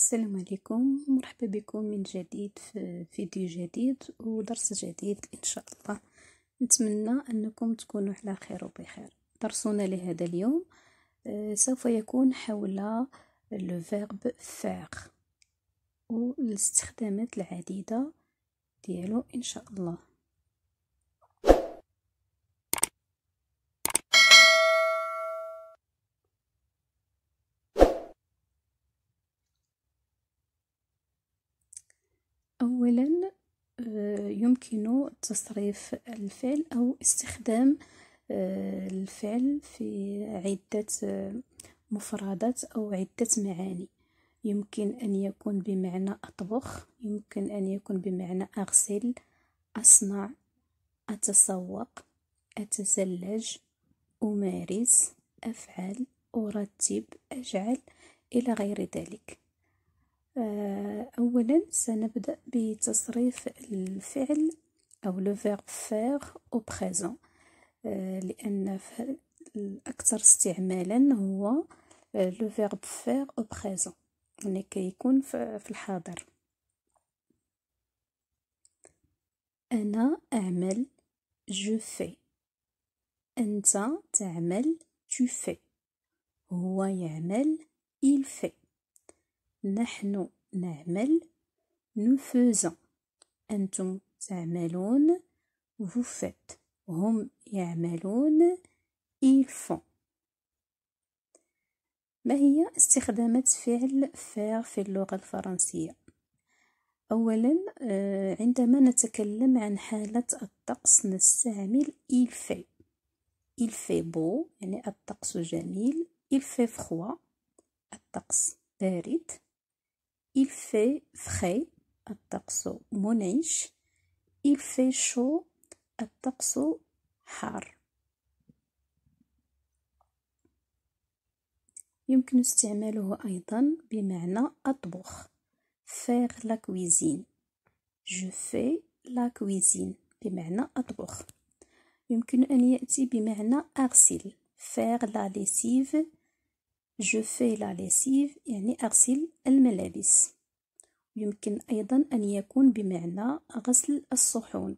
السلام عليكم مرحبا بكم من جديد في فيديو جديد ودرس جديد ان شاء الله نتمنى انكم تكونوا على خير وبخير درسنا لهذا اليوم آه، سوف يكون حول لو فيرب فير والاستخدامات العديده ديالو ان شاء الله أولا آه، يمكن تصريف الفعل أو استخدام آه، الفعل في عدة آه، مفردات أو عدة معاني يمكن أن يكون بمعنى أطبخ يمكن أن يكون بمعنى أغسل أصنع أتسوق اتزلج أمارس أفعل أرتب أجعل إلى غير ذلك آه، أولا سنبدأ بتصريف الفعل أو لو فيرب فير أو بريزون لأن الأكثر استعمالا هو لو فيرب فير أو بريزون يعني كيكون في الحاضر أنا أعمل جو في أنت تعمل tu fais هو يعمل il fait نحن نعمل نو faisons أنتم تعملون vous faites هم يعملون ils font ما هي استخدامات فعل faire في اللغة الفرنسية أولا آه، عندما نتكلم عن حالة الطقس نستعمل il fait il fait beau يعني الطقس جميل il fait froid الطقس بارد Il fait frais الطقس منعش Il fait chaud الطقس حار يمكن استعماله أيضا بمعنى أطبخ faire la cuisine je fais la cuisine بمعنى أطبخ يمكن أن يأتي بمعنى أغسل faire la lessive جو في لا ليسيف يعني أغسل الملابس يمكن أيضا أن يكون بمعنى غسل الصحون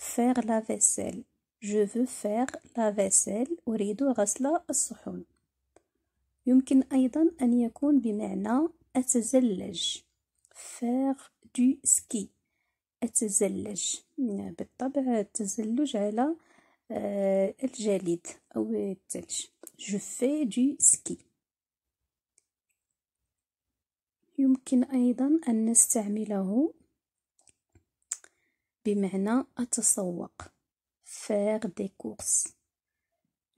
faire la vaisselle je veux faire la vaisselle أريد غسل الصحون يمكن أيضا أن يكون بمعنى أتزلج faire du ski أتزلج يعني بالطبع التزلج على آه، الجليد أو الثلج je fais du ski يمكن أيضا أن نستعمله بمعنى أتسوق faire des courses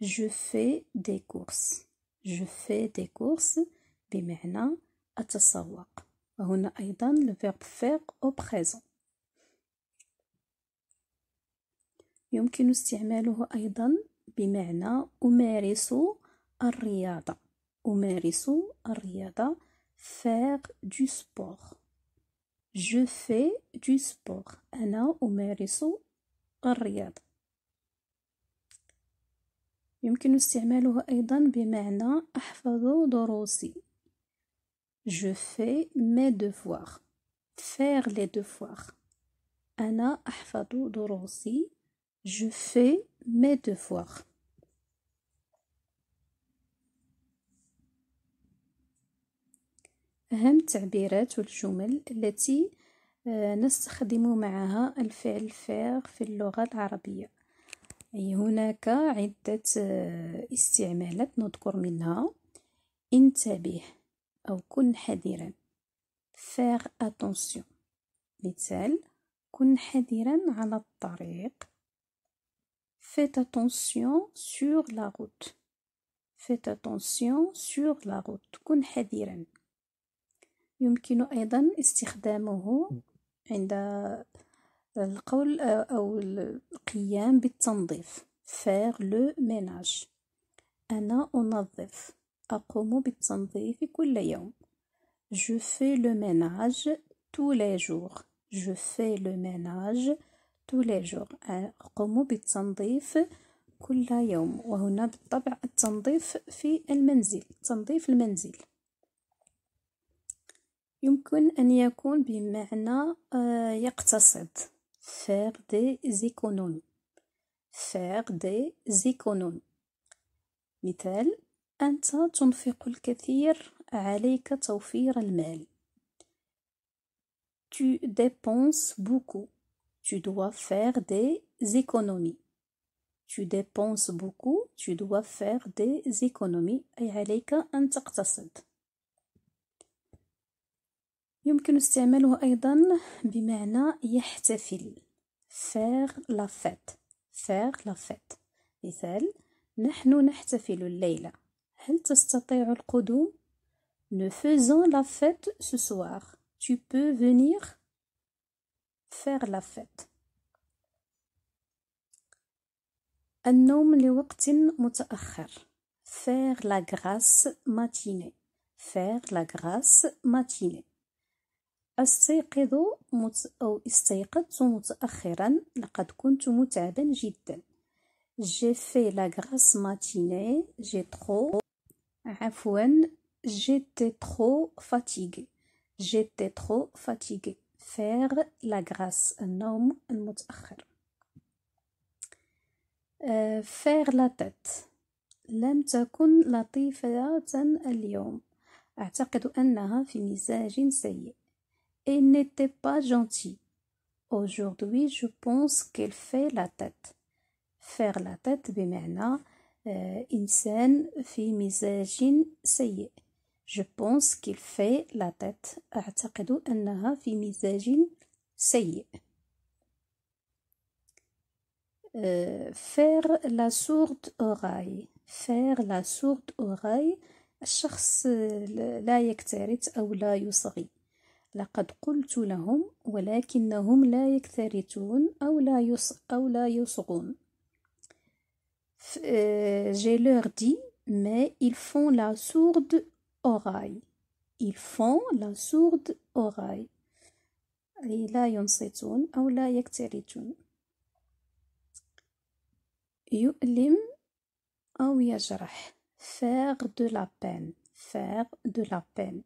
je fais des courses je fais des courses بمعنى أتسوق وهنا أيضا le verbe faire au présent يمكن استعماله أيضا بمعنى أمارس الرياضة أمارس الرياضة faire du sport je fais du sport انا امارس الرياضه يمكن استعماله ايضا بمعنى le دروسي je fais mes devoirs faire les devoirs Ana دروسي je fais mes devoirs أهم التعبيرات والجمل التي آه، نستخدم معها الفعل faire في اللغة العربية أي هناك عدة آه، استعمالات نذكر منها انتبه أو كن حذرا faire attention مثال كن حذرا على الطريق faites attention sur la route faites attention sur la route كن حذرا يمكن أيضا استخدامه عند القول أو القيام بالتنظيف faire le ménage أنا أنظف أقوم بالتنظيف كل يوم je fais le ménage tous les jours je fais le ménage tous les jours أقوم بالتنظيف كل يوم وهنا بالطبع التنظيف في المنزل تنظيف المنزل يمكن أن يكون بمعنى يقتصد faire des économies faire des économies مثال أنت تنفق الكثير عليك توفير المال tu dépenses beaucoup tu dois faire des économies tu dépenses beaucoup tu dois faire des économies أي عليك أن تقتصد يمكن استعماله ايضا بمعنى يحتفل فار لافات فيت فار لا مثال نحن نحتفل الليله هل تستطيع القدوم نو فيزون لا فيت سو سوار tu peux venir النوم لوقت متاخر faire لاغراس ماتيني matinée لاغراس ماتيني استيقظ مت... او استيقظت متاخرا لقد كنت متعبا جدا جي في لا غراس ماتيني جي ترو عفوا جيتي ترو فاتيغي جيتي ترو فاتيغي فير لا غراس النوم المتاخر فير لا تيت لم تكن لطيفه اليوم اعتقد انها في مزاج سيء et n'était pas gentil. Aujourd'hui, je pense qu'elle fait la tête. Faire la tête, بمعنى إنسان في مزاج سيء. Je pense qu'il fait la tête. أعتقد أنها في مزاج سيء. faire la sourde oreille faire la sourde oreille الشخص euh, La يكترث ou لا يصغي لقد قلت لهم ولكنهم لا يكترثون أو لا يص أو لا يصغون Je leur dis, mais ils font la sourde oreille ils font la sourde oreille أي لا ينصتون أو لا يكترثون يؤلم أو يجرح faire de la peine faire de la peine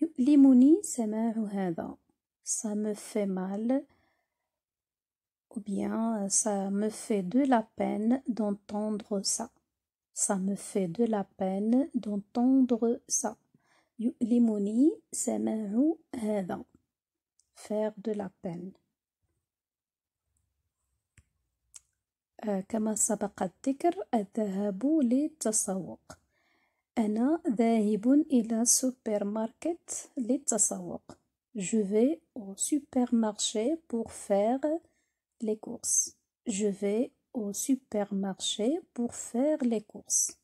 يؤلمني سماع هذا ça me fait mal ou bien euh, ça me fait de la peine d'entendre ça ça me fait de la peine d'entendre ça يؤلمني سماع هذا faire de la peine كما سبق الذكر الذهاب للتسوق أنا ذاهب إلى ماركت للتسوق. Je vais au supermarché pour faire les courses. Je vais au supermarché pour faire les courses.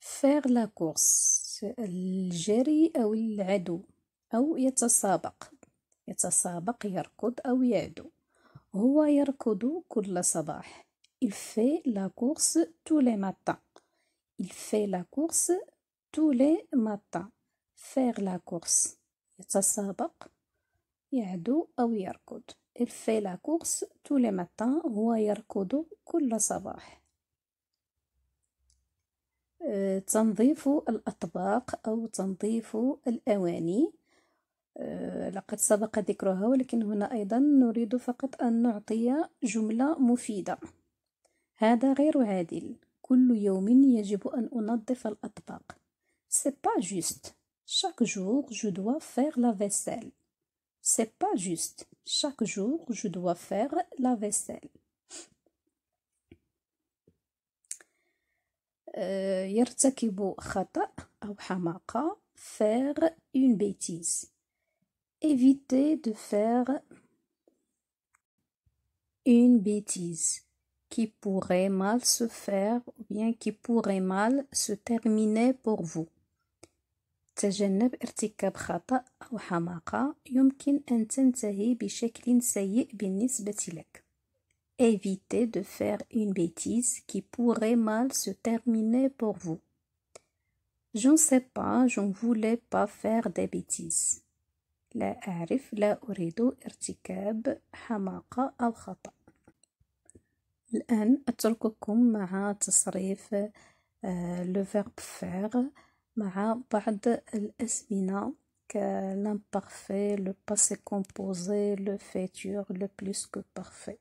faire la course الجري أو العدو أو يتسابق يتسابق يركض أو يعدو هو يركض كل صباح Il fait la course tous les matins. Il fait la course tous les matins. Faire la course. يتسابق يعدو أو يركض. Il fait la course tous les matins. هو يركض كل صباح. آه، تنظيف الأطباق أو تنظيف الأواني آه، لقد سبق ذكرها ولكن هنا أيضا نريد فقط أن نعطي جملة مفيدة هذا غير عادل كل يوم يجب أن أنظف الأطباق سي با جوست شاك جوغ جو دوا فير لا فيسيل سي با جوست شاك جوغ جو دوا فير لا فيسيل يرتكب خطأ أو حماقة فير اون بيتيز ايفيتي دو فير اون بيتيز qui pourrait mal se faire ou bien qui pourrait mal se terminer pour vous. تجنب ارتكاب يمكن تنتهي Évitez de faire une bêtise qui pourrait mal se terminer pour vous. Je ne sais pas, je ne voulais pas faire des bêtises. لا L'an, atorikokum, ma tesrif, le verbe faire, ma ba'd el espinat, l'imparfait, le passé composé, le futur, le plus que parfait.